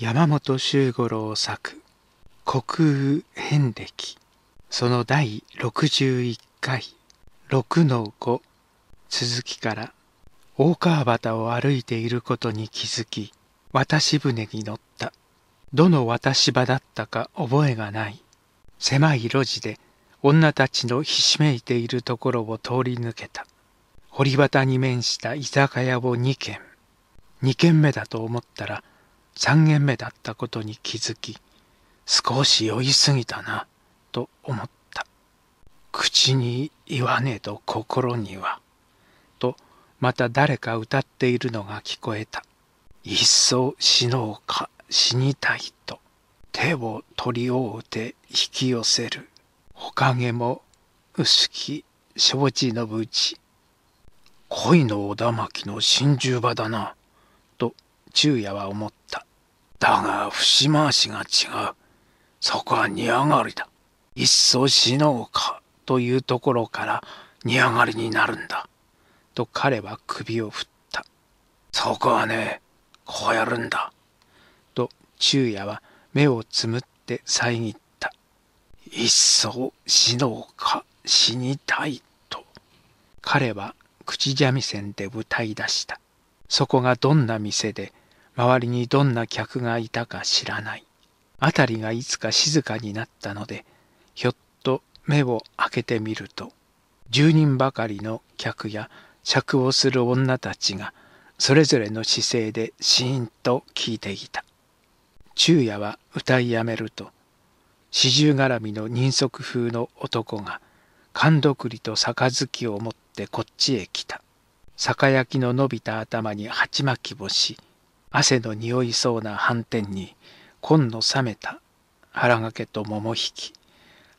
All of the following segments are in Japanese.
山本周五郎作「国空遍歴」その第61回6の5続きから大川端を歩いていることに気づき渡し船に乗ったどの渡し場だったか覚えがない狭い路地で女たちのひしめいているところを通り抜けた堀端に面した居酒屋を2軒2軒目だと思ったら3軒目だったことに気づき少し酔いすぎたなと思った口に言わねえと心にはとまた誰か歌っているのが聞こえたいっそ死のうか死にたいと手を取り合うて引き寄せるほかげも薄き承知のぶち恋のおだまきの真珠場だな昼夜は思った。だが、節回しが違う。そこは荷上がりだ。いっそ死のうか、というところから荷上がりになるんだ。と彼は首を振った。そこはね、こうやるんだ。と、昼夜は目をつむって遮った。いっそ死のうか、死にたい、と。彼は口三味線で歌い出した。そこがどんな店で周りにどんな客がいたか知らない。辺りがいつか静かになったので、ひょっと目を開けてみると、10人ばかりの客や釈をする女たちが、それぞれの姿勢でシーンと聞いていた。昼夜は歌いやめると、四十絡みの人足風の男が、勘どくりと杯を持ってこっちへ来た。酒焼きの伸びた頭に鉢巻きをし、汗の匂いそうな斑点に紺の冷めた腹掛けと桃引き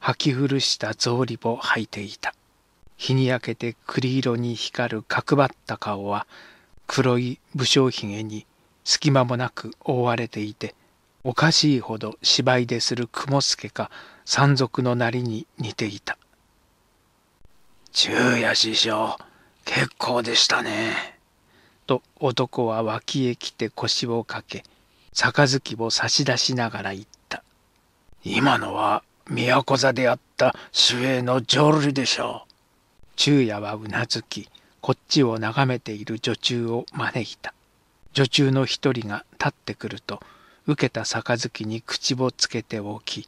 履き古した草履を履いていた日に焼けて栗色に光る角張った顔は黒い武将髭に隙間もなく覆われていておかしいほど芝居でする雲助か山賊のなりに似ていた「昼夜師匠結構でしたね」。と男は脇へ来て腰をかけ杯を差し出しながら言った今のは都座であった末の浄瑠璃でしょう昼夜はうなずきこっちを眺めている女中を招いた女中の一人が立ってくると受けた杯に口をつけておき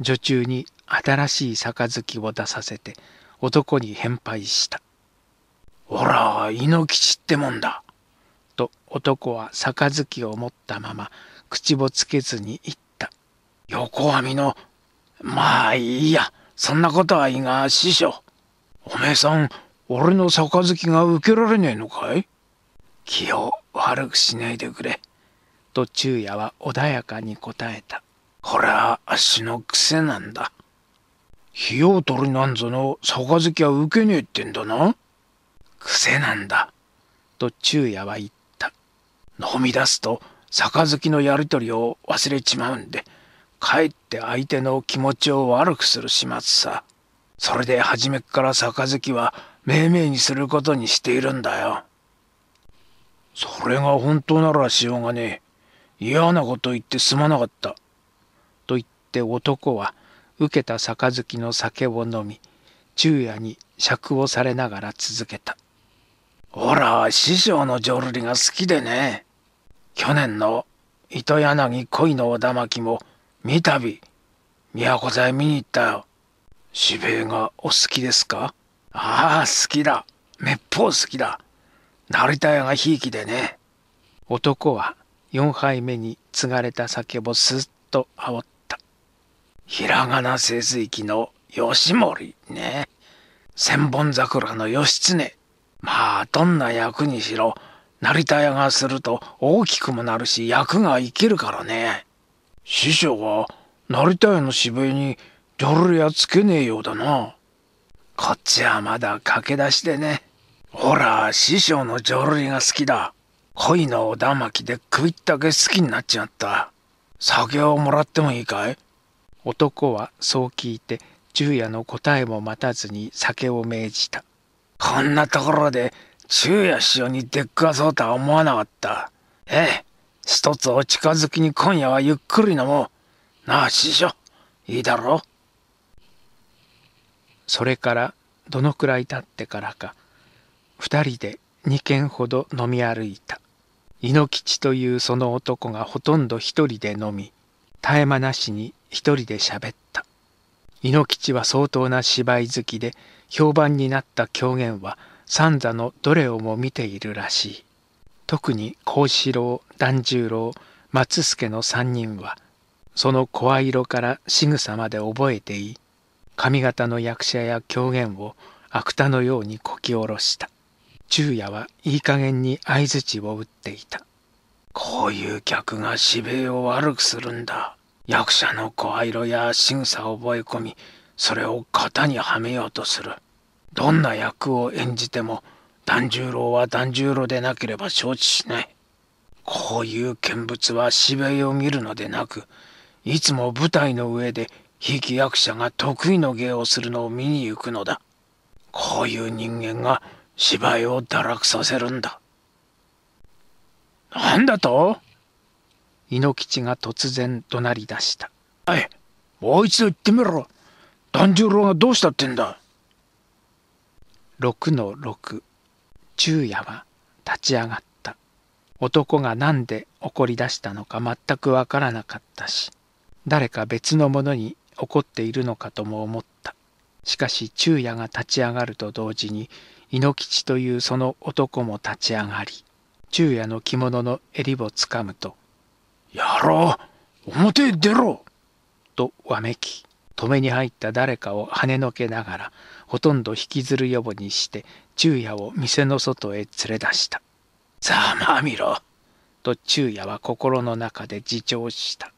女中に新しい杯を出させて男に返拝した。おら、猪吉ってもんだ。と男は杯を持ったまま口をつけずに言った。横網の、まあいいや、そんなことはいいが、師匠。おめえさん、俺の杯が受けられねえのかい気を悪くしないでくれ。と昼夜は穏やかに答えた。これはあっしの癖なんだ。費用取りなんぞの杯は受けねえってんだな。癖なんだ。と昼夜は言っ飲み出すと杯のやり取りを忘れちまうんでかえって相手の気持ちを悪くする始末さそれで初めっから杯は命名にすることにしているんだよそれが本当ならしようがねえ嫌なこと言ってすまなかった」と言って男は受けた杯の酒を飲み昼夜に釈をされながら続けた「ほら師匠の浄瑠璃が好きでね去年の糸柳恋のおだまきも三度都座へ見に行ったよ。渋江がお好きですかああ好きだ。めっぽう好きだ。成田屋がひいきでね。男は四杯目に継がれた酒をすっと煽った。ひらがな聖水器の吉森ね。千本桜の義経。まあどんな役にしろ成田屋がすると大きくもなるし役が生きるからね師匠は成田屋の渋谷にジョル屋つけねえようだなこっちはまだ駆け出しでねほら師匠のジョルリが好きだ恋のおだまきでいったけ好きになっちまった酒をもらってもいいかい男はそう聞いて昼夜の答えも待たずに酒を命じたこんなところで昼夜師匠に出っかそうとは思わなかった。ええ、一つお近づきに今夜はゆっくり飲もう。なあ、師匠、いいだろう。それからどのくらい経ってからか、二人で二軒ほど飲み歩いた。猪吉というその男がほとんど一人で飲み、絶え間なしに一人で喋った。猪吉は相当な芝居好きで、評判になった狂言は、三座のどれをも見ているらしい特に幸四郎團十郎松助の3人はその声色から仕草まで覚えていい髪方の役者や狂言を芥のようにこき下ろした昼夜はいい加減に相槌を打っていたこういう客がしびれを悪くするんだ役者の声色や仕草を覚え込みそれを型にはめようとするどんな役を演じても團十郎は團十郎でなければ承知しないこういう見物は芝居を見るのでなくいつも舞台の上でひいき役者が得意の芸をするのを見に行くのだこういう人間が芝居を堕落させるんだなんだと猪吉が突然怒鳴り出した。はい、もう一度言ってみろ。團十郎がどうしたってんだ。6の6昼夜は立ち上がった男が何で怒り出したのか全くわからなかったし誰か別のものに怒っているのかとも思ったしかし昼夜が立ち上がると同時に猪吉というその男も立ち上がり昼夜の着物の襟をつかむと「やろう表へ出ろ!」とわめき止めに入った誰かを跳ねのけながらほとんど引きずるよ防にして昼夜を店の外へ連れ出した「ざまあみろ!」と昼夜は心の中で自重した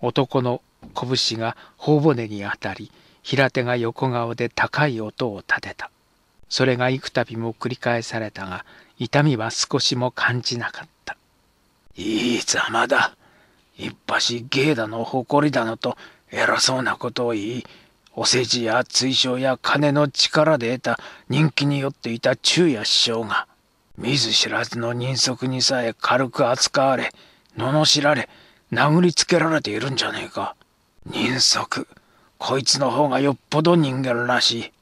男の拳が頬骨に当たり平手が横顔で高い音を立てたそれが幾度も繰り返されたが痛みは少しも感じなかった「いいざまだいっぱし芸だの誇りだのと偉そうなことを言いお世辞や追奨や金の力で得た人気に酔っていた昼夜師匠が見ず知らずの人足にさえ軽く扱われ罵られ殴りつけられているんじゃねえか人足こいつの方がよっぽど人間らしい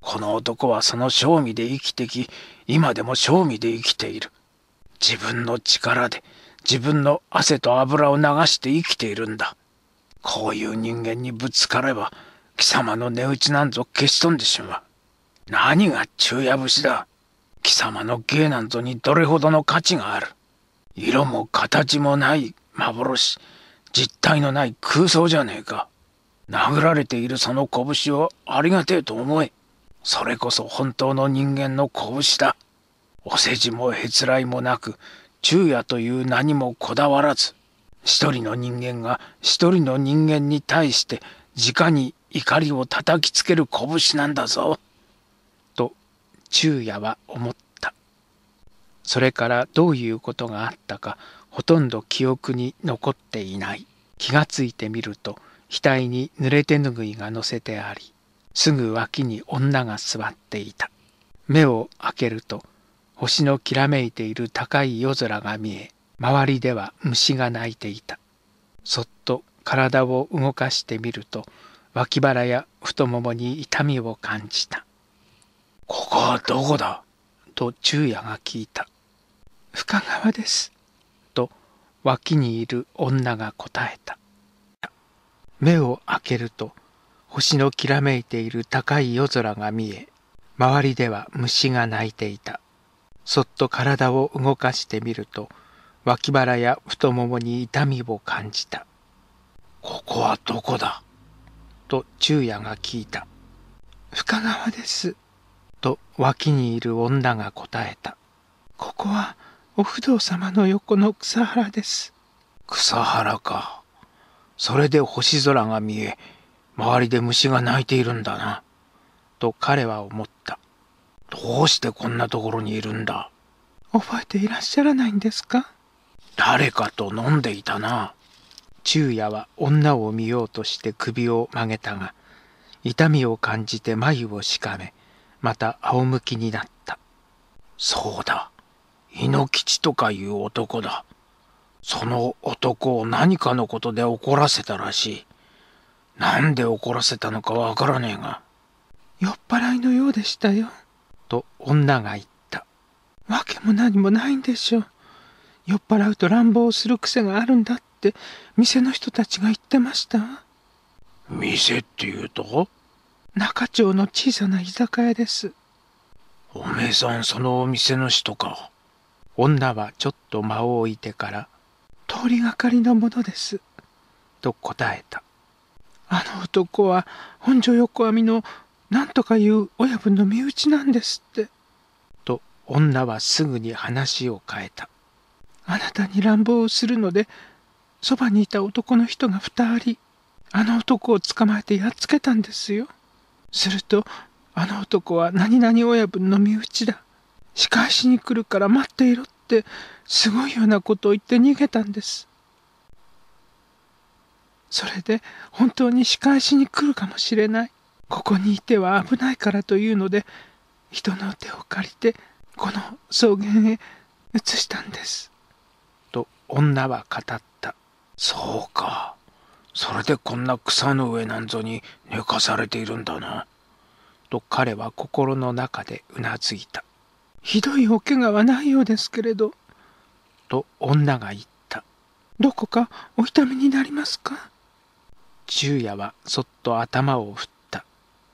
この男はその賞味で生きてき今でも賞味で生きている自分の力で自分の汗と油を流して生きているんだこういう人間にぶつかれば貴様の値打ちなんぞ消し飛んでしまう。何が昼夜節だ。貴様の芸なんぞにどれほどの価値がある。色も形もない幻、実体のない空想じゃねえか。殴られているその拳をありがてえと思え。それこそ本当の人間の拳だ。お世辞もへつらいもなく、昼夜という何もこだわらず、一人の人間が一人の人間に対して直に怒りを叩きつける拳なんだぞ。と昼夜は思った。それからどういうことがあったかほとんど記憶に残っていない。気がついてみると額に濡れ手ぬぐいが乗せてありすぐ脇に女が座っていた。目を開けると星のきらめいている高い夜空が見え周りでは虫が鳴いていたそっと体を動かしてみると脇腹や太ももに痛みを感じた「ここはどこだ?」と昼夜が聞いた「深川です」と脇にいる女が答えた目を開けると星のきらめいている高い夜空が見え周りでは虫が鳴いていたそっと体を動かしてみると脇腹や太ももに痛みを感じた。ここはどこだと昼夜が聞いた。深川です。と脇にいる女が答えた。ここはお不動様の横の草原です。草原か。それで星空が見え、周りで虫が鳴いているんだな。と彼は思った。どうしてこんなところにいるんだ覚えていらっしゃらないんですか誰かと飲んでいたな。昼夜は女を見ようとして首を曲げたが、痛みを感じて眉をしかめ、また仰向きになった。そうだ。猪吉とかいう男だ。その男を何かのことで怒らせたらしい。何で怒らせたのかわからねえが。酔っ払いのようでしたよ。と女が言った。わけも何もないんでしょう。酔っ払うと乱暴する癖があるんだって店の人たちが言ってました店っていうと中町の小さな居酒屋ですおめえさんそのお店の人か女はちょっと間を置いてから通りがかりのものですと答えたあの男は本所横網の何とかいう親分の身内なんですってと女はすぐに話を変えたあなたに乱暴をするのでそばにいた男の人が2人あの男を捕まえてやっつけたんですよするとあの男は何々親分の身内だ仕返しに来るから待っていろってすごいようなことを言って逃げたんですそれで本当に仕返しに来るかもしれないここにいては危ないからというので人の手を借りてこの草原へ移したんです女は語った。そうか。それでこんな草の上なんぞに寝かされているんだな。と彼は心の中でうなずいた。ひどいお怪我はないようですけれど。と女が言った。どこかお痛みになりますか昼夜はそっと頭を振った。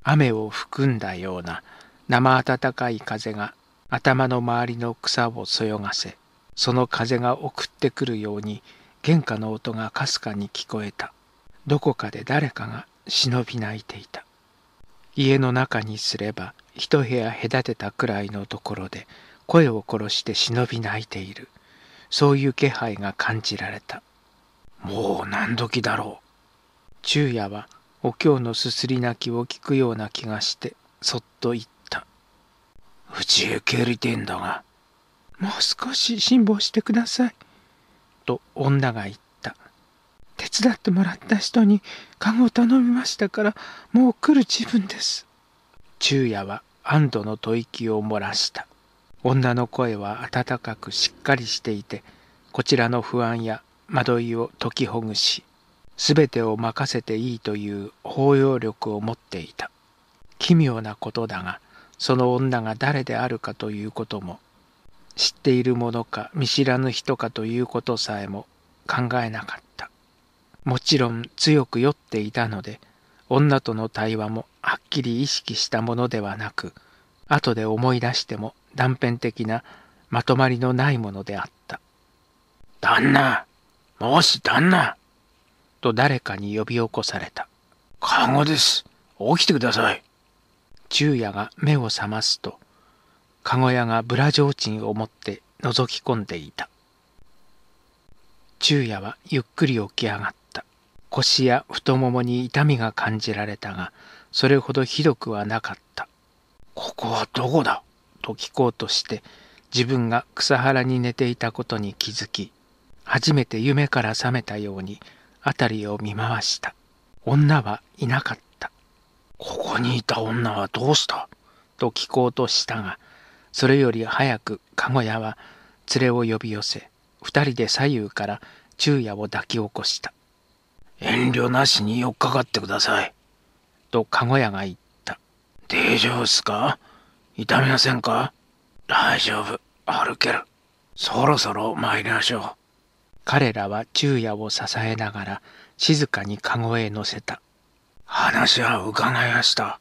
雨を含んだような生暖かい風が頭の周りの草をそよがせ、その風が送ってくるように玄関の音がかすかに聞こえたどこかで誰かが忍び泣いていた家の中にすれば一部屋隔てたくらいのところで声を殺して忍び泣いているそういう気配が感じられたもう何時だろう昼夜はお経のすすり泣きを聞くような気がしてそっと言ったうちへ帰りてんだがもう少し辛抱してください。と女が言った。手伝ってもらった人に看護を頼みましたから、もう来る自分です。昼夜は安堵の吐息を漏らした。女の声は温かくしっかりしていて、こちらの不安や惑いを解きほぐし、全てを任せていいという包容力を持っていた。奇妙なことだが、その女が誰であるかということも知っているものか見知らぬ人かということさえも考えなかったもちろん強く酔っていたので女との対話もはっきり意識したものではなく後で思い出しても断片的なまとまりのないものであった「旦那もし旦那!」と誰かに呼び起こされた「看護です起きてください」昼夜が目を覚ますとかご屋がブラ提灯を持って覗き込んでいた。昼夜はゆっくり起き上がった。腰や太ももに痛みが感じられたが、それほどひどくはなかった。ここはどこだと聞こうとして、自分が草原に寝ていたことに気づき、初めて夢から覚めたように辺りを見回した。女はいなかった。ここにいた女はどうしたと聞こうとしたが、それより早く籠屋は連れを呼び寄せ二人で左右から昼夜を抱き起こした遠慮なしに寄っかかってくださいと籠屋が言った大丈夫っすか痛みませんか大丈夫歩けるそろそろ参りましょう彼らは昼夜を支えながら静かに籠へ乗せた話は伺いました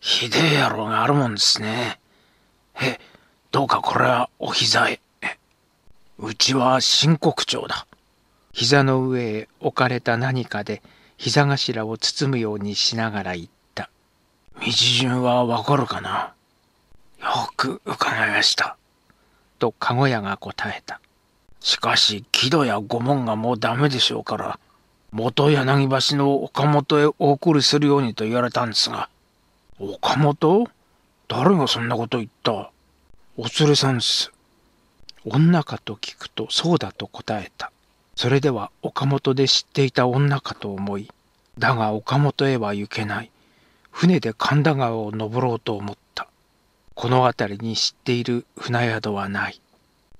ひでえ野郎があるもんですねへ、どうかこれはお膝へ。うちは新国町だ。膝の上へ置かれた何かで膝頭を包むようにしながら言った。道順はわかるかなよく伺いました。と籠屋が答えた。しかし、木戸や御門がもうダメでしょうから、元柳橋の岡本へお送りするようにと言われたんですが、岡本誰がそんなこと言ったお連れさんっす。女かと聞くとそうだと答えた。それでは岡本で知っていた女かと思い、だが岡本へは行けない。船で神田川を登ろうと思った。この辺りに知っている船宿はない。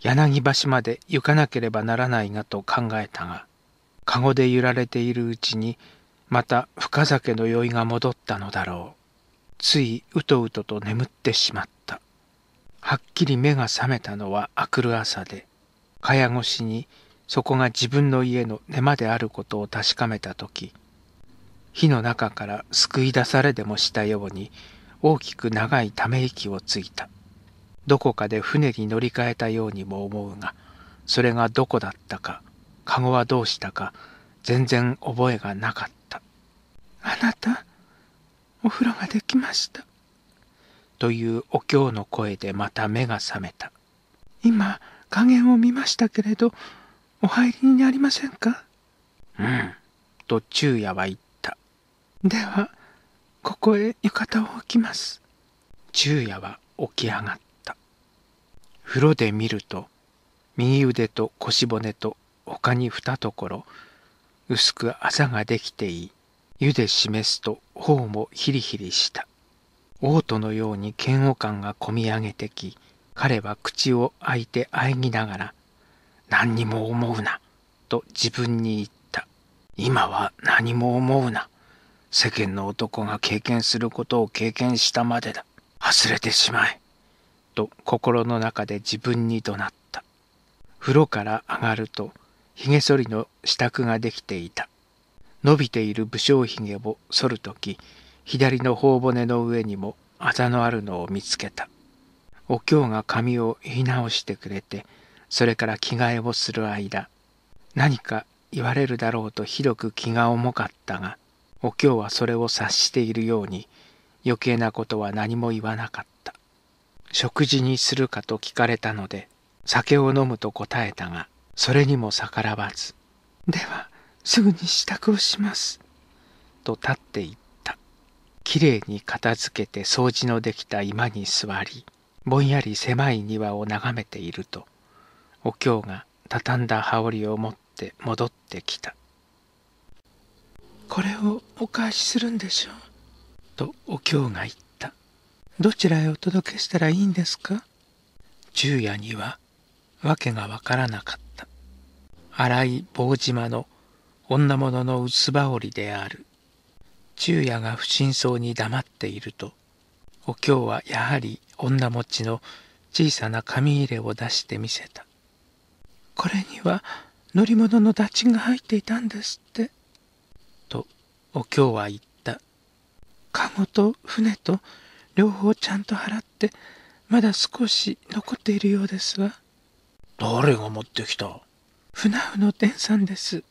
柳橋まで行かなければならないがと考えたが、籠で揺られているうちに、また深酒の酔いが戻ったのだろう。ついうとうとと眠ってしまったはっきり目が覚めたのは明くる朝で蚊帳越しにそこが自分の家の寝間であることを確かめた時火の中から救い出されでもしたように大きく長いため息をついたどこかで船に乗り換えたようにも思うがそれがどこだったか籠はどうしたか全然覚えがなかったあなたお風呂ができました。というお経の声でまた目が覚めた。今、加減を見ましたけれど、お入りになりませんかうん、と昼夜は言った。では、ここへ浴衣を置きます。昼夜は起き上がった。風呂で見ると、右腕と腰骨と他に二ところ、薄くあざができていい。湯で示すと頬もヒリヒリした。嘔吐のように嫌悪感がこみ上げてき、彼は口を開いてあえぎながら、何にも思うな、と自分に言った。今は何も思うな。世間の男が経験することを経験したまでだ。忘れてしまえ。と心の中で自分に怒鳴った。風呂から上がると、髭剃りの支度ができていた。伸びている武将髭を剃るとき、左の頬骨の上にもあざのあるのを見つけた。お京が髪を言い直してくれて、それから着替えをする間、何か言われるだろうとひどく気が重かったが、お京はそれを察しているように、余計なことは何も言わなかった。食事にするかと聞かれたので、酒を飲むと答えたが、それにも逆らわず、では、すぐに支度をします」と立っていったきれいに片付けて掃除のできた居間に座りぼんやり狭い庭を眺めているとお京が畳んだ羽織を持って戻ってきた「これをお返しするんでしょう」とお京が言った「どちらへお届けしたらいいんですか?」昼夜には訳がわからなかった荒い棒島の女物の薄羽織である。昼夜が不審そうに黙っていると、お京はやはり女持ちの小さな紙入れを出してみせた。これには乗り物のダチが入っていたんですって。と、お京は言った。籠と船と両方ちゃんと払って、まだ少し残っているようですわ。誰が持ってきた船夫の伝さんです。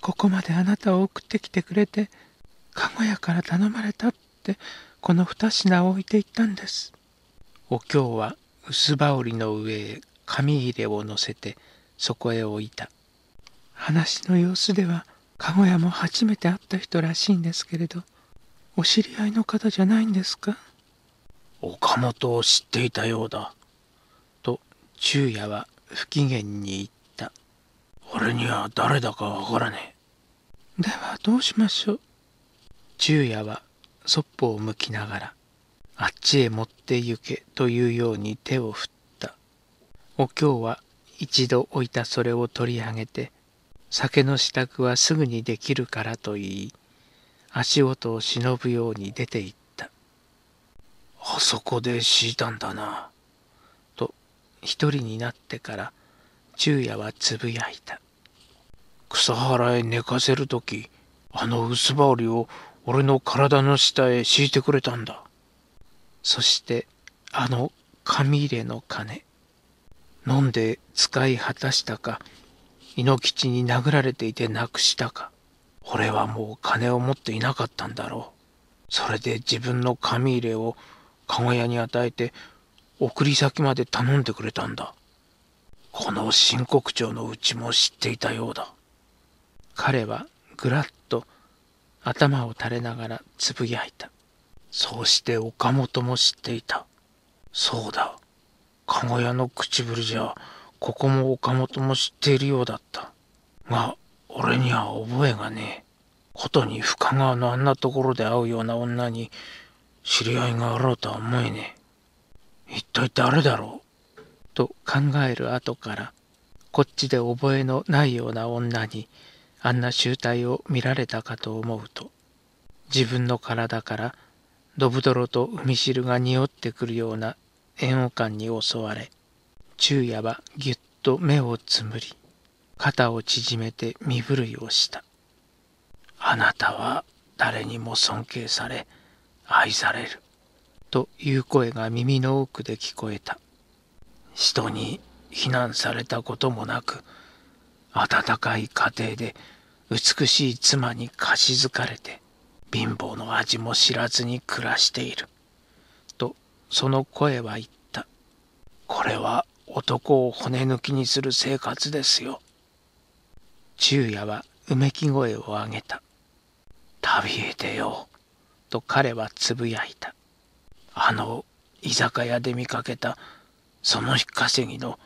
ここまであなたを送ってきてくれてかごやから頼まれたってこの二品を置いていったんですお京は薄羽織の上へ紙入れを乗せてそこへ置いた話の様子ではかごやも初めて会った人らしいんですけれどお知り合いの方じゃないんですか岡本を知っていたようだと昼夜は不機嫌に言っ俺には誰だかわからねえではどうしましょう昼夜はそっぽを向きながらあっちへ持って行けというように手を振ったお京は一度置いたそれを取り上げて酒の支度はすぐにできるからと言い足音を忍ぶように出て行ったあそこで敷いたんだなと一人になってから昼夜はつぶやいた。草原へ寝かせる時、あの薄羽織を俺の体の下へ敷いてくれたんだ。そしてあの紙入れの金。飲んで使い果たしたか、猪吉に殴られていてなくしたか。俺はもう金を持っていなかったんだろう。それで自分の紙入れを籠屋に与えて送り先まで頼んでくれたんだ。この新国長のうちも知っていたようだ。彼はぐらっと頭を垂れながらつぶやいた。そうして岡本も知っていた。そうだ。かご屋の口ぶりじゃ、ここも岡本も知っているようだった。が、俺には覚えがねえ。ことに深川のあんなところで会うような女に知り合いがあろうとは思えねえ。一体誰だろうと考える後からこっちで覚えのないような女にあんな醜態を見られたかと思うと自分の体からドブロと海汁が匂ってくるような嫌悪感に襲われ昼夜はぎゅっと目をつむり肩を縮めて身震いをしたあなたは誰にも尊敬され愛されるという声が耳の奥で聞こえた人に非難されたこともなく温かい家庭で美しい妻にかしづかれて貧乏の味も知らずに暮らしている」とその声は言った「これは男を骨抜きにする生活ですよ」昼夜はうめき声を上げた「旅へ出よう」と彼はつぶやいたあの居酒屋で見かけた「その日稼ぎの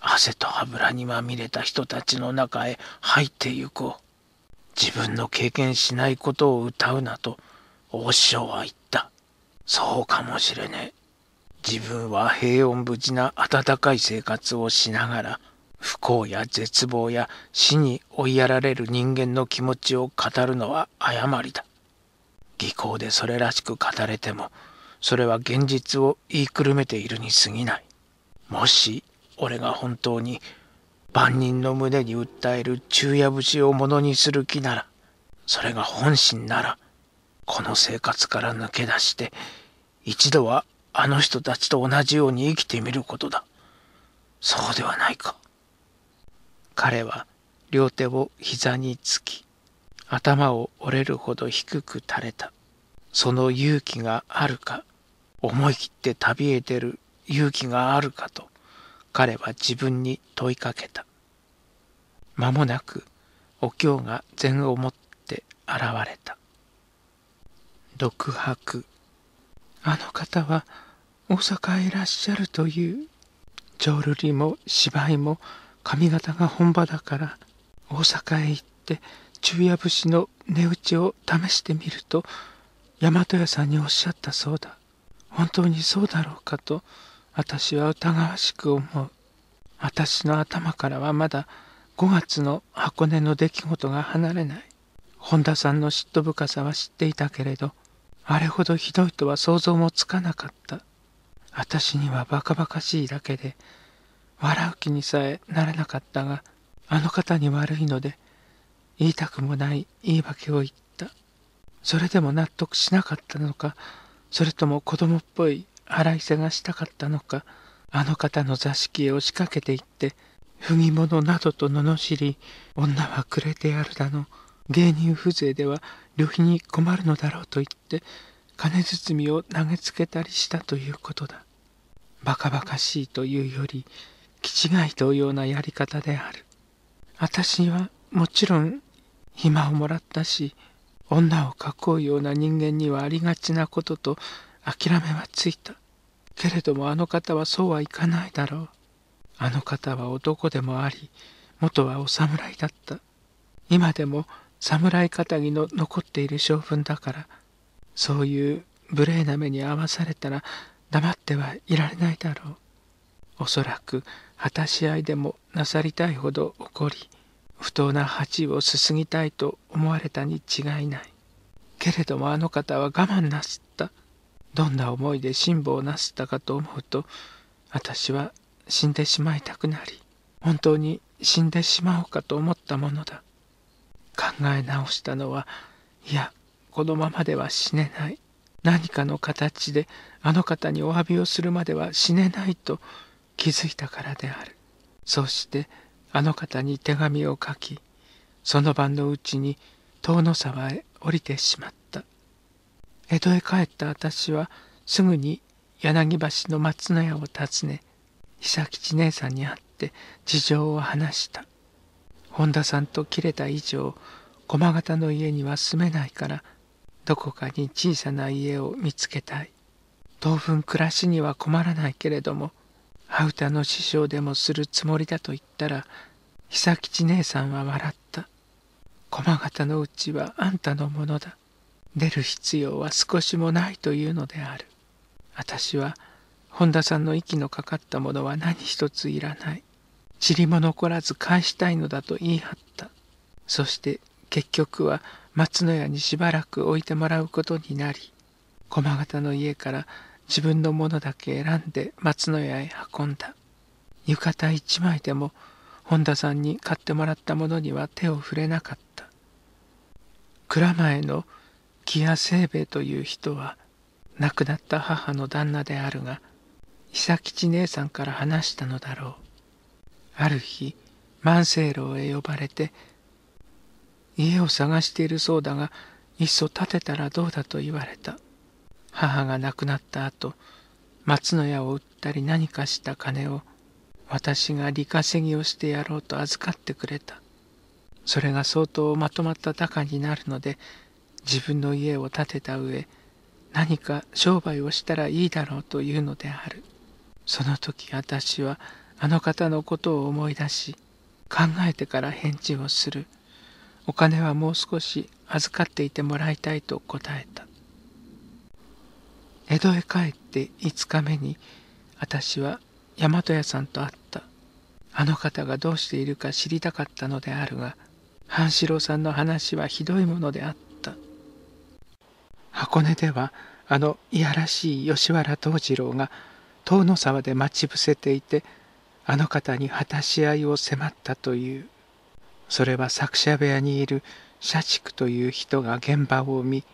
汗と油にまみれた人たちの中へ入ってゆこう。自分の経験しないことを歌うなと大師匠は言った。そうかもしれねえ。自分は平穏無事な温かい生活をしながら不幸や絶望や死に追いやられる人間の気持ちを語るのは誤りだ。技巧でそれらしく語れてもそれは現実を言いくるめているに過ぎない。もし俺が本当に万人の胸に訴える昼夜節をものにする気ならそれが本心ならこの生活から抜け出して一度はあの人たちと同じように生きてみることだそうではないか彼は両手を膝につき頭を折れるほど低く垂れたその勇気があるか思い切って旅へ出る勇気があるかと彼は自分に問いかけた間もなくお経が禅をもって現れた独白あの方は大阪へいらっしゃるという浄瑠璃も芝居も髪型が本場だから大阪へ行って昼夜節の値打ちを試してみると大和屋さんにおっしゃったそうだ本当にそうだろうかと私は疑わしく思う。私の頭からはまだ5月の箱根の出来事が離れない。本田さんの嫉妬深さは知っていたけれど、あれほどひどいとは想像もつかなかった。私にはバカバカしいだけで、笑う気にさえならなかったが、あの方に悪いので、言いたくもない言い訳を言った。それでも納得しなかったのか、それとも子供っぽい洗い探したかったのかあの方の座敷へ押しかけていって不義者などと罵り女はくれてやるだの芸人風情では旅費に困るのだろうと言って金包みを投げつけたりしたということだバカバカしいというより気違いといようなやり方である私はもちろん暇をもらったし女を囲うような人間にはありがちなことと諦めはついた。けれどもあの方はそうはいかないだろう。あの方は男でもあり、元はお侍だった。今でも侍肩着の残っている性分だから、そういう無礼な目に遭わされたら黙ってはいられないだろう。おそらく果たし合いでもなさりたいほど怒り、不当な鉢をすすぎたいと思われたに違いない。けれどもあの方は我慢なすっどんな思いで辛抱なすったかと思うと私は死んでしまいたくなり本当に死んでしまおうかと思ったものだ考え直したのはいやこのままでは死ねない何かの形であの方にお詫びをするまでは死ねないと気づいたからであるそうしてあの方に手紙を書きその晩のうちに遠野沢へ降りてしまった江戸へ帰った私はすぐに柳橋の松の屋を訪ね久吉姉さんに会って事情を話した本田さんと切れた以上駒形の家には住めないからどこかに小さな家を見つけたい当分暮らしには困らないけれども羽歌の師匠でもするつもりだと言ったら久吉姉さんは笑った駒形のうちはあんたのものだ出る必要は少しもないというのである私は本田さんの息のかかったものは何一ついらない塵も残らず返したいのだと言い張ったそして結局は松の家にしばらく置いてもらうことになり駒形の家から自分のものだけ選んで松の家へ運んだ浴衣一枚でも本田さんに買ってもらったものには手を触れなかった蔵前の木屋清兵衛という人は亡くなった母の旦那であるが久吉姉さんから話したのだろうある日万世楼へ呼ばれて家を探しているそうだがいっそ建てたらどうだと言われた母が亡くなった後松の家を売ったり何かした金を私が利稼ぎをしてやろうと預かってくれたそれが相当まとまった高になるので自分の家を建てた上何か商売をしたらいいだろうというのであるその時私はあの方のことを思い出し考えてから返事をするお金はもう少し預かっていてもらいたいと答えた江戸へ帰って5日目に私は大和屋さんと会ったあの方がどうしているか知りたかったのであるが半四郎さんの話はひどいものであった箱根ではあのいやらしい吉原藤次郎が遠野沢で待ち伏せていてあの方に果たし合いを迫ったというそれは作者部屋にいる社畜という人が現場を見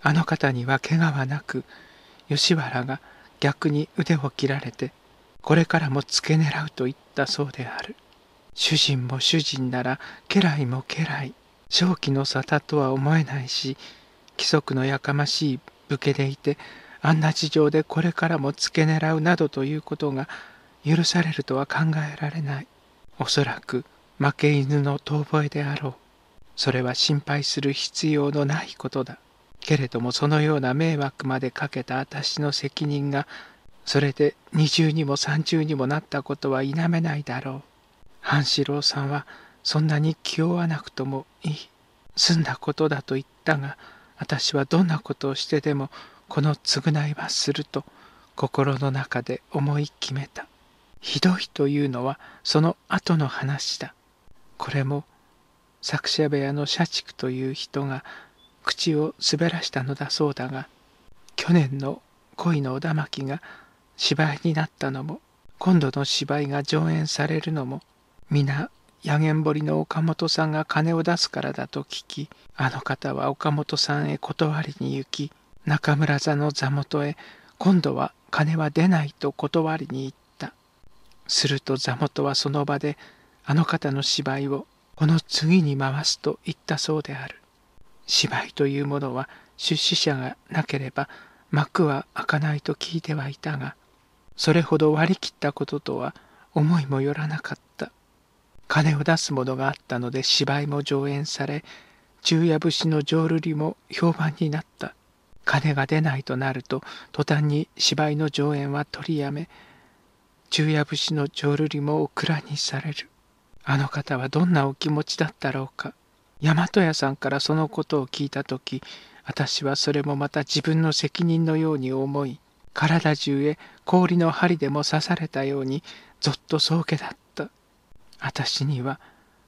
あの方には怪我はなく吉原が逆に腕を切られてこれからも付け狙うと言ったそうである主人も主人なら家来も家来正気の沙汰とは思えないし規則のやかましい武家でいてあんな事情でこれからも付け狙うなどということが許されるとは考えられないおそらく負け犬の遠吠えであろうそれは心配する必要のないことだけれどもそのような迷惑までかけた私の責任がそれで二重にも三重にもなったことは否めないだろう半四郎さんはそんなに気負わなくともいい済んだことだと言ったが私はどんなことをしてでもこの償いはすると心の中で思い決めたひどいというのはその後の話だこれも作者部屋の社畜という人が口を滑らしたのだそうだが去年の恋のだまきが芝居になったのも今度の芝居が上演されるのも皆やげんぼりの岡本さんが金を出すからだと聞きあの方は岡本さんへ断りに行き中村座の座元へ今度は金は出ないと断りに行ったすると座元はその場であの方の芝居をこの次に回すと言ったそうである芝居というものは出資者がなければ幕は開かないと聞いてはいたがそれほど割り切ったこととは思いもよらなかった金を出すものがあったので芝居も上演され昼夜節の浄瑠璃も評判になった金が出ないとなると途端に芝居の上演は取りやめ昼夜節の浄瑠璃もオクラにされるあの方はどんなお気持ちだったろうか大和屋さんからそのことを聞いた時私はそれもまた自分の責任のように思い体中へ氷の針でも刺されたようにぞっとそうけだった私には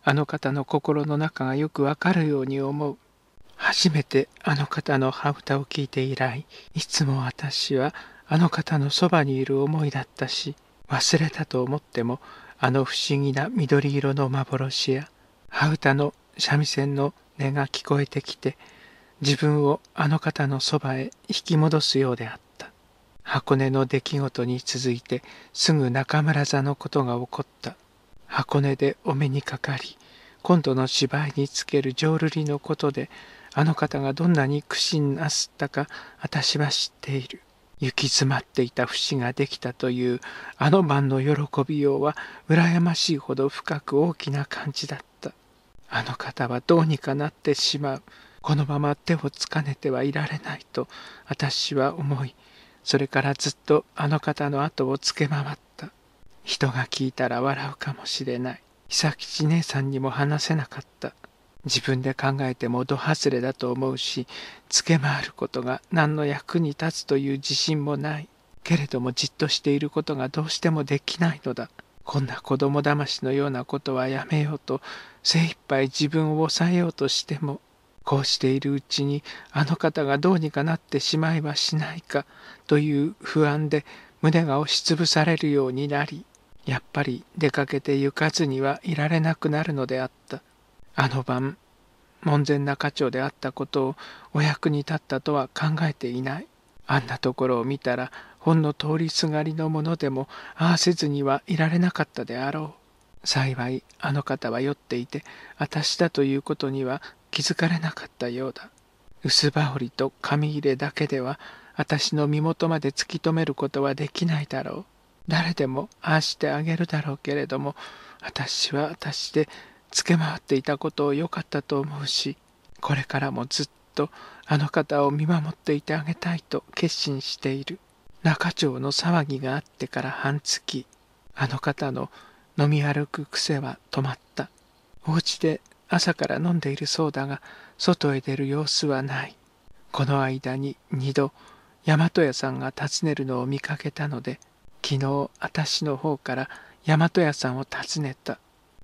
あの方の心の中がよくわかるように思う初めてあの方の羽歌を聞いて以来いつも私はあの方のそばにいる思いだったし忘れたと思ってもあの不思議な緑色の幻や羽歌の三味線の音が聞こえてきて自分をあの方のそばへ引き戻すようであった箱根の出来事に続いてすぐ中村座のことが起こった箱根でお目にかかり今度の芝居につける浄瑠璃のことであの方がどんなに苦心なすったか私は知っている行き詰まっていた節ができたというあの晩の喜びようは羨ましいほど深く大きな感じだったあの方はどうにかなってしまうこのまま手をつかねてはいられないと私は思いそれからずっとあの方の後をつけ回った人が聞いたら笑うかもしれない久吉姉さんにも話せなかった自分で考えてもど外れだと思うしつけ回ることが何の役に立つという自信もないけれどもじっとしていることがどうしてもできないのだこんな子供だましのようなことはやめようと精一杯自分を抑えようとしてもこうしているうちにあの方がどうにかなってしまいはしないかという不安で胸が押しつぶされるようになりやっぱり出かけて行かずにはいられなくなるのであったあの晩門前仲町であったことをお役に立ったとは考えていないあんなところを見たらほんの通りすがりのものでもああせずにはいられなかったであろう幸いあの方は酔っていて私だということには気づかれなかったようだ薄羽織と紙入れだけでは私の身元まで突き止めることはできないだろう誰でもああしてあげるだろうけれども私は私でつけ回っていたことを良かったと思うしこれからもずっとあの方を見守っていてあげたいと決心している中町の騒ぎがあってから半月あの方の飲み歩く癖は止まったお家で朝から飲んでいるそうだが外へ出る様子はないこの間に2度大和屋さんが訪ねるのを見かけたので昨日私の方から大和屋さんを訪ねた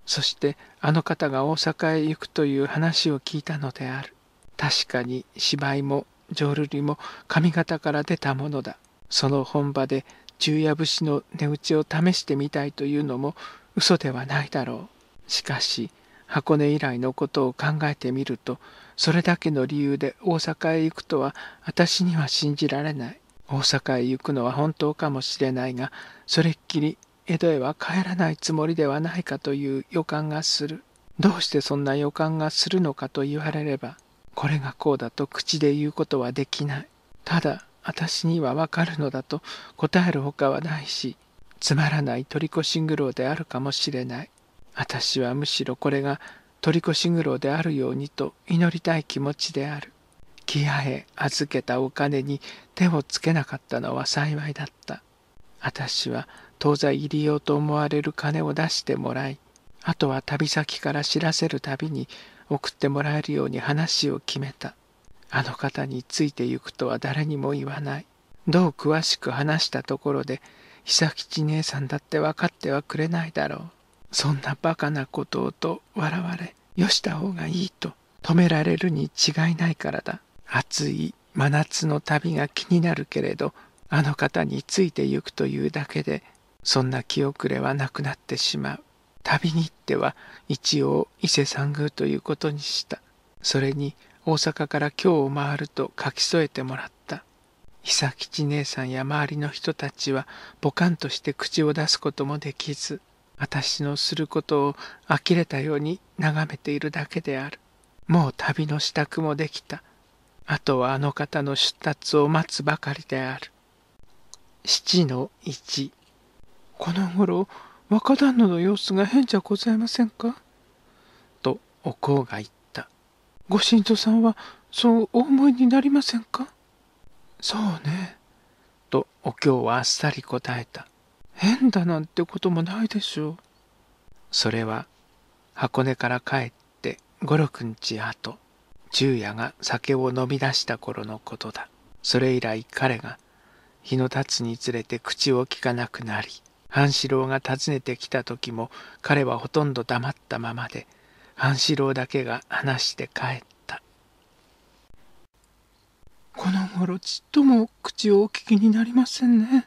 そしてあの方が大阪へ行くという話を聞いたのである確かに芝居も浄瑠璃も上方から出たものだその本場で重夜節の値打ちを試してみたいというのも嘘ではないだろうしかし箱根以来のことを考えてみるとそれだけの理由で大阪へ行くとは私には信じられない大阪へ行くのは本当かもしれないがそれっきり江戸へは帰らないつもりではないかという予感がするどうしてそんな予感がするのかと言われればこれがこうだと口で言うことはできないただ私にはわかるのだと答えるほかはないしつまらない取り越し苦労であるかもしれない私はむしろこれが取り越し苦労であるようにと祈りたい気持ちである木屋へ預けたお金に手をつけなかったのは幸いだった。私は当座入り用と思われる金を出してもらい、あとは旅先から知らせるたびに送ってもらえるように話を決めた。あの方についてゆくとは誰にも言わない。どう詳しく話したところで、久吉姉さんだって分かってはくれないだろう。そんなバカなことをと笑われ、よした方がいいと止められるに違いないからだ。暑い真夏の旅が気になるけれどあの方についてゆくというだけでそんな気遅れはなくなってしまう旅に行っては一応伊勢参宮ということにしたそれに大阪から京を回ると書き添えてもらった久吉姉さんや周りの人たちはポカンとして口を出すこともできず私のすることを呆れたように眺めているだけであるもう旅の支度もできたあとはあの方の出立を待つばかりである。七の一。この頃、若旦那の様子が変じゃございませんかとおこうが言った。ご新造さんはそうお思いになりませんかそうね。とお京はあっさり答えた。変だなんてこともないでしょう。それは箱根から帰って五六日後。昼夜が酒を飲み出した頃のことだそれ以来彼が日の経つにつれて口をきかなくなり半四郎が訪ねてきた時も彼はほとんど黙ったままで半四郎だけが話して帰ったこの頃ちっとも口をお聞きになりませんね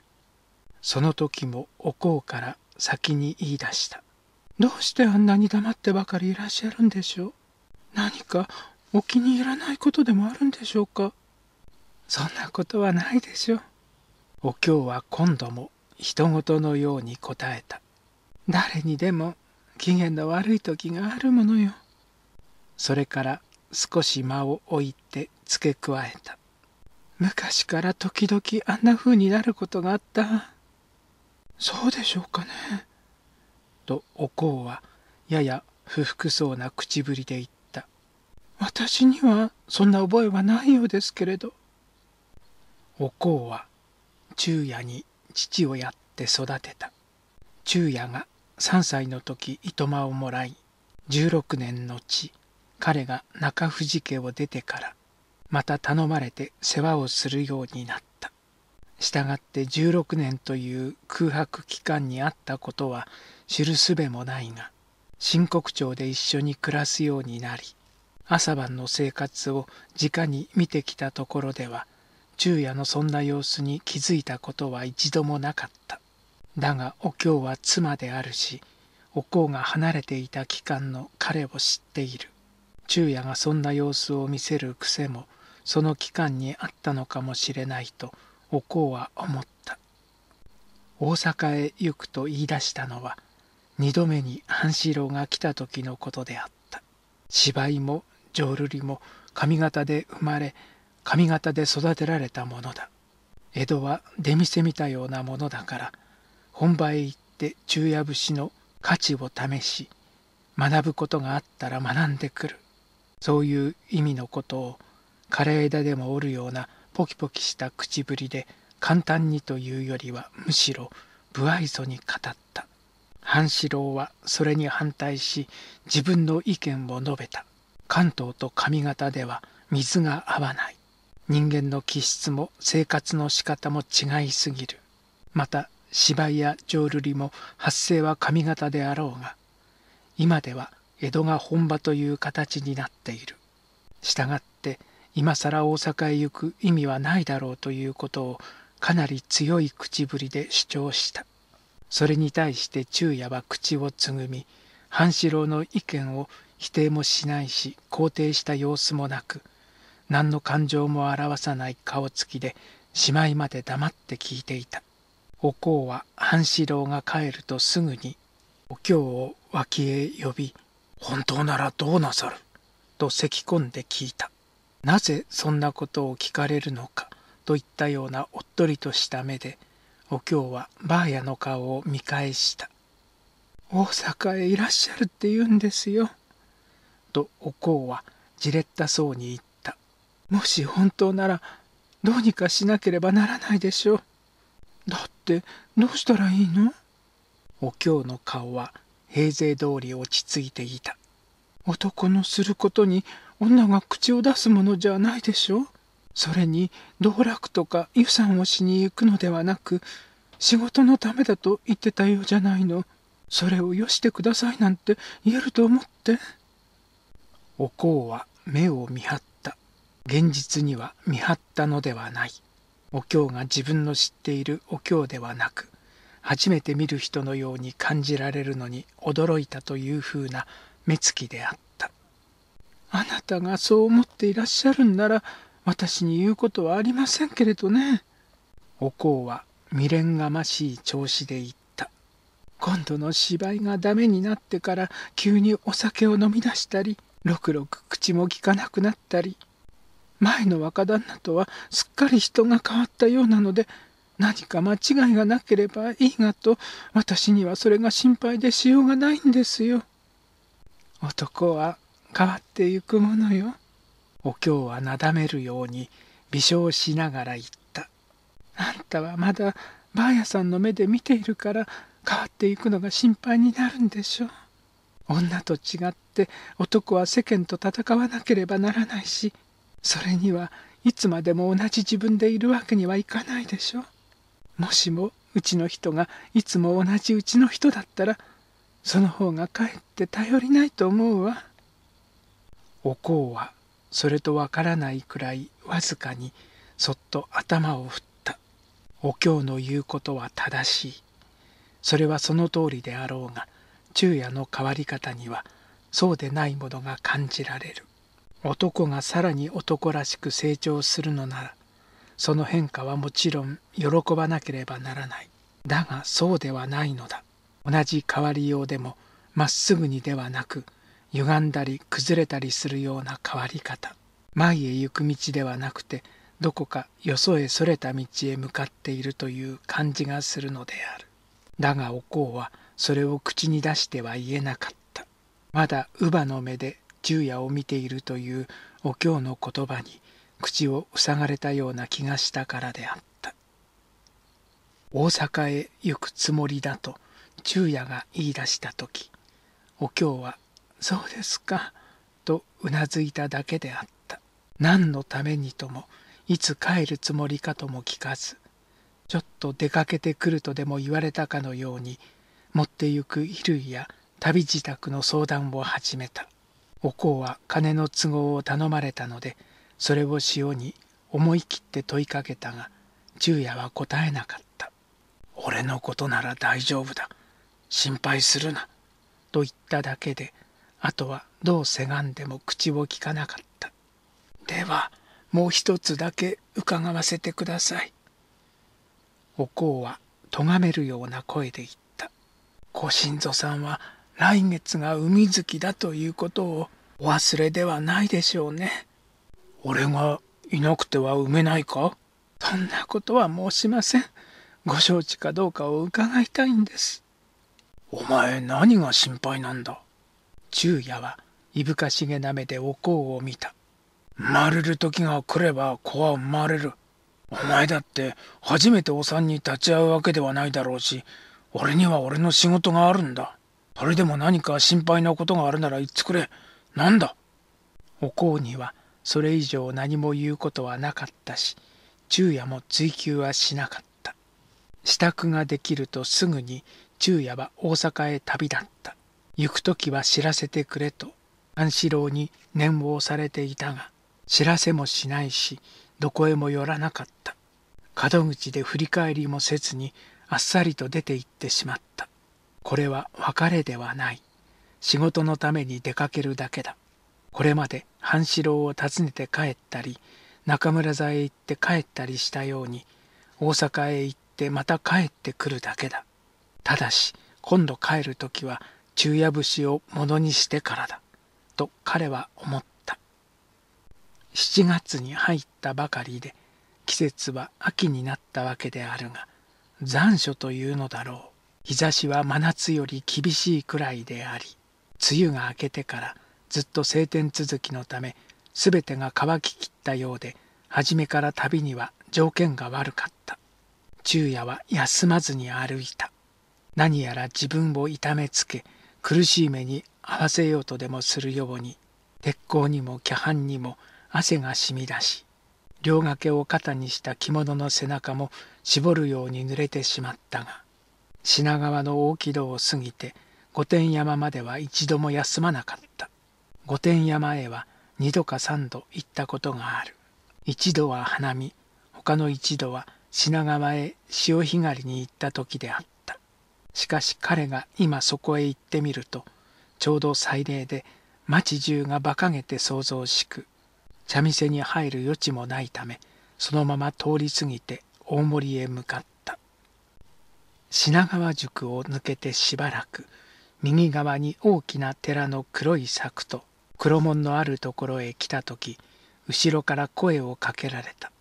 その時もおこうから先に言い出したどうしてあんなに黙ってばかりいらっしゃるんでしょう何かお気に入らないことでもあるんでしょうかそんなことはないでしょうお京は今度も人事のように答えた誰にでも機嫌の悪い時があるものよそれから少し間を置いて付け加えた昔から時々あんな風になることがあったそうでしょうかねとおこうはやや不服そうな口ぶりで言っ私にはそんな覚えはないようですけれど。おこうは昼夜に父をやって育てた。昼夜が3歳の時いとまをもらい、16年後、彼が中藤家を出てから、また頼まれて世話をするようになった。したがって16年という空白期間にあったことは知るすべもないが、新国町で一緒に暮らすようになり、朝晩の生活を直に見てきたところでは昼夜のそんな様子に気づいたことは一度もなかっただがお京は妻であるしお香が離れていた期間の彼を知っている昼夜がそんな様子を見せる癖もその期間にあったのかもしれないとおこうは思った大阪へ行くと言い出したのは二度目に半四郎が来た時のことであった芝居も浄瑠璃も上方で生まれ上方で育てられたものだ江戸は出店見たようなものだから本場へ行って昼夜節の価値を試し学ぶことがあったら学んでくるそういう意味のことを枯れ枝でも折るようなポキポキした口ぶりで簡単にというよりはむしろ不愛想に語った半四郎はそれに反対し自分の意見を述べた関東と上方では水が合わない人間の気質も生活の仕方も違いすぎるまた芝居や浄瑠璃も発生は上方であろうが今では江戸が本場という形になっているしたがって今更大阪へ行く意味はないだろうということをかなり強い口ぶりで主張したそれに対して昼夜は口をつぐみ半四郎の意見を否定もしないし肯定した様子もなく何の感情も表さない顔つきでしまいまで黙って聞いていたおこうは半四郎が帰るとすぐにお京を脇へ呼び「本当ならどうなさる?」とせき込んで聞いたなぜそんなことを聞かれるのかといったようなおっとりとした目でお京はばあやの顔を見返した大阪へいらっしゃるって言うんですよとおこうはじれったそうに言った。もし本当なら、どうにかしなければならないでしょう。だって、どうしたらいいのお京の顔は平静通り落ち着いていた。男のすることに女が口を出すものじゃないでしょう。それに道楽とか湯山をしに行くのではなく仕事のためだと言ってたようじゃないのそれをよしてくださいなんて言えると思ってお香は目を見張った。現実には見張ったのではない。お経が自分の知っているお経ではなく、初めて見る人のように感じられるのに驚いたというふうな目つきであった。あなたがそう思っていらっしゃるんなら、私に言うことはありませんけれどね。お香は未練がましい調子で言った。今度の芝居がダメになってから急にお酒を飲み出したり、ろくろく口もきかなくなったり前の若旦那とはすっかり人が変わったようなので何か間違いがなければいいがと私にはそれが心配でしようがないんですよ男は変わってゆくものよお京はなだめるように微笑しながら言ったあんたはまだばあやさんの目で見ているから変わっていくのが心配になるんでしょう女と違って男は世間と戦わなければならないしそれにはいつまでも同じ自分でいるわけにはいかないでしょもしもうちの人がいつも同じうちの人だったらその方がかえって頼りないと思うわおこうはそれとわからないくらいわずかにそっと頭を振ったお京の言うことは正しいそれはその通りであろうが昼夜の変わり方にはそうでないものが感じられる男がさらに男らしく成長するのならその変化はもちろん喜ばなければならないだがそうではないのだ同じ変わりようでもまっすぐにではなく歪んだり崩れたりするような変わり方前へ行く道ではなくてどこかよそへそれた道へ向かっているという感じがするのであるだがお香は「それを口に出しては言えなかったまだ乳母の目で昼夜を見ているというお経の言葉に口を塞がれたような気がしたからであった大阪へ行くつもりだと昼夜が言い出した時お経は「そうですか」とうなずいただけであった何のためにともいつ帰るつもりかとも聞かずちょっと出かけてくるとでも言われたかのように持ってゆく衣類や旅自宅の相談を始めたお香は金の都合を頼まれたのでそれを塩に思い切って問いかけたが昼夜は答えなかった「俺のことなら大丈夫だ心配するな」と言っただけであとはどうせがんでも口をきかなかったではもう一つだけ伺わせてくださいお香はとがめるような声で言ったご神祖さんは来月が海月だということをお忘れではないでしょうね。俺がいなくては産めないかそんなことは申しません。ご承知かどうかを伺いたいんです。お前何が心配なんだ昼夜はいぶかしげな目でお香を見た。生まれる時が来れば子は生まれる。お前だって初めてお産に立ち会うわけではないだろうし、俺には俺の仕事があるんだ。それでも何か心配なことがあるなら言ってくれ。なんだおこうにはそれ以上何も言うことはなかったし、昼夜も追及はしなかった。支度ができるとすぐに昼夜は大阪へ旅立った。行く時は知らせてくれと安四郎に念を押されていたが、知らせもしないし、どこへも寄らなかった。門口で振り返りもせずにあっさりと出て行ってしまったこれは別れではない仕事のために出かけるだけだこれまで半四郎を訪ねて帰ったり中村座へ行って帰ったりしたように大阪へ行ってまた帰ってくるだけだただし今度帰る時は昼夜節をものにしてからだと彼は思った7月に入ったばかりで季節は秋になったわけであるが残暑というのだろう日差しは真夏より厳しいくらいであり梅雨が明けてからずっと晴天続きのため全てが乾ききったようで初めから旅には条件が悪かった昼夜は休まずに歩いた何やら自分を痛めつけ苦しい目に合わせようとでもするように鉄鋼にも規範にも汗が染み出し両掛けを肩にした着物の背中も絞るように濡れてしまったが品川の大木戸を過ぎて御殿山までは一度も休まなかった御殿山へは二度か三度行ったことがある一度は花見他の一度は品川へ潮干狩りに行った時であったしかし彼が今そこへ行ってみるとちょうど祭礼で町中が馬鹿げて騒々しく茶店に入る余地もないためそのまま通り過ぎて大森へ向かった品川宿を抜けてしばらく右側に大きな寺の黒い柵と黒門のあるところへ来た時後ろから声をかけられた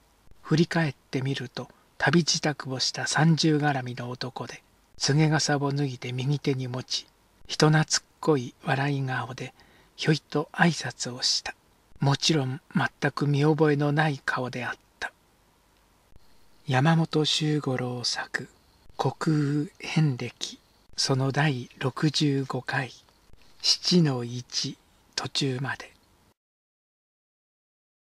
振り返ってみると旅支度をした三重絡みの男で菅傘を脱いで右手に持ち人懐っこい笑い顔でひょいと挨拶をしたもちろん全く見覚えのない顔であった山本周五郎作「国風遍歴」その第65回「七の一途中まで」